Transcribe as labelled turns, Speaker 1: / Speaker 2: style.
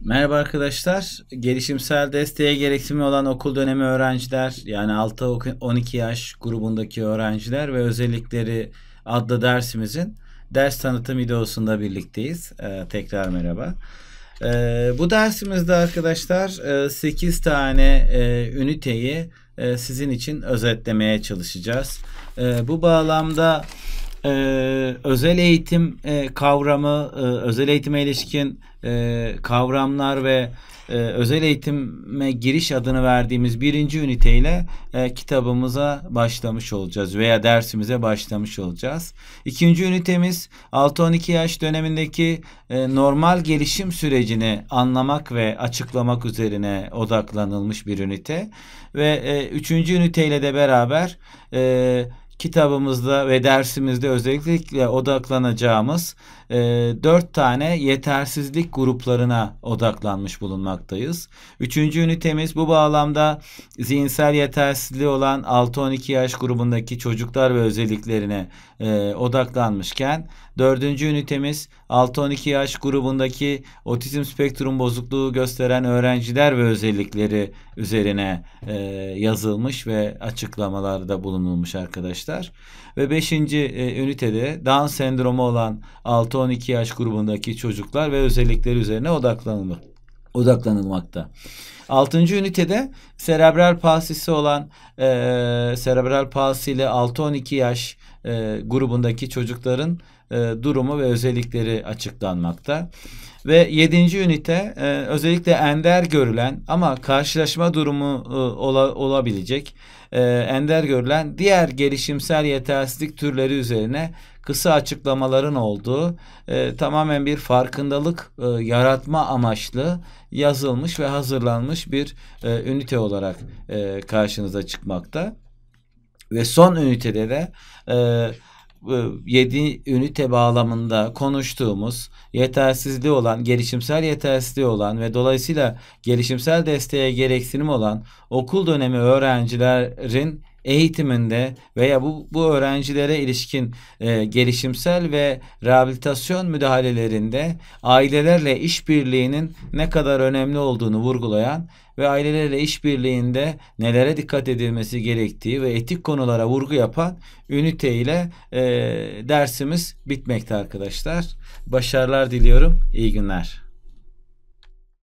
Speaker 1: Merhaba arkadaşlar. Gelişimsel desteğe gereksinimi olan okul dönemi öğrenciler yani 6-12 yaş grubundaki öğrenciler ve özellikleri adlı dersimizin ders tanıtım videosunda birlikteyiz. Ee, tekrar merhaba. Ee, bu dersimizde arkadaşlar e, 8 tane e, üniteyi e, sizin için özetlemeye çalışacağız. E, bu bağlamda e, özel eğitim e, kavramı, e, özel eğitime ilişkin e, kavramlar ve e, özel eğitime giriş adını verdiğimiz birinci üniteyle e, kitabımıza başlamış olacağız veya dersimize başlamış olacağız. İkinci ünitemiz 6-12 yaş dönemindeki e, normal gelişim sürecini anlamak ve açıklamak üzerine odaklanılmış bir ünite ve e, üçüncü üniteyle de beraber e, kitabımızda ve dersimizde özellikle odaklanacağımız e, 4 tane yetersizlik gruplarına odaklanmış bulunmaktayız. Üçüncü ünitemiz bu bağlamda zihinsel yetersizliği olan 6-12 yaş grubundaki çocuklar ve özelliklerine e, odaklanmışken dördüncü ünitemiz 6-12 yaş grubundaki otizm spektrum bozukluğu gösteren öğrenciler ve özellikleri üzerine e, yazılmış ve açıklamalarda bulunulmuş arkadaşlar arkadaşlar. Ve 5. E, ünitede Down sendromu olan 6-12 yaş grubundaki çocuklar ve özellikleri üzerine odaklanılmak, odaklanılmakta. 6. ünitede serebral palsisi olan e, serebral palsili 6-12 yaş e, grubundaki çocukların e, durumu ve özellikleri açıklanmakta. Ve yedinci ünite e, özellikle ender görülen ama karşılaşma durumu e, ola, olabilecek e, ender görülen diğer gelişimsel yetersizlik türleri üzerine kısa açıklamaların olduğu e, tamamen bir farkındalık e, yaratma amaçlı yazılmış ve hazırlanmış bir e, ünite olarak e, karşınıza çıkmakta. Ve son ünitede de e, 7 e, ünite bağlamında konuştuğumuz yetersizliği olan, gelişimsel yetersizliği olan ve dolayısıyla gelişimsel desteğe gereksinim olan okul dönemi öğrencilerin eğitiminde veya bu, bu öğrencilere ilişkin e, gelişimsel ve rehabilitasyon müdahalelerinde ailelerle işbirliğinin ne kadar önemli olduğunu vurgulayan ve ailelerle işbirliğinde nelere dikkat edilmesi gerektiği ve etik konulara vurgu yapan ünite ile e, dersimiz bitmekte arkadaşlar. Başarılar diliyorum. İyi günler.